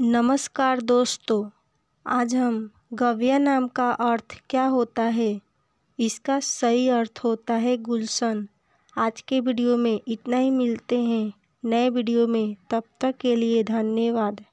नमस्कार दोस्तों आज हम गव्या नाम का अर्थ क्या होता है इसका सही अर्थ होता है गुलशन आज के वीडियो में इतना ही मिलते हैं नए वीडियो में तब तक के लिए धन्यवाद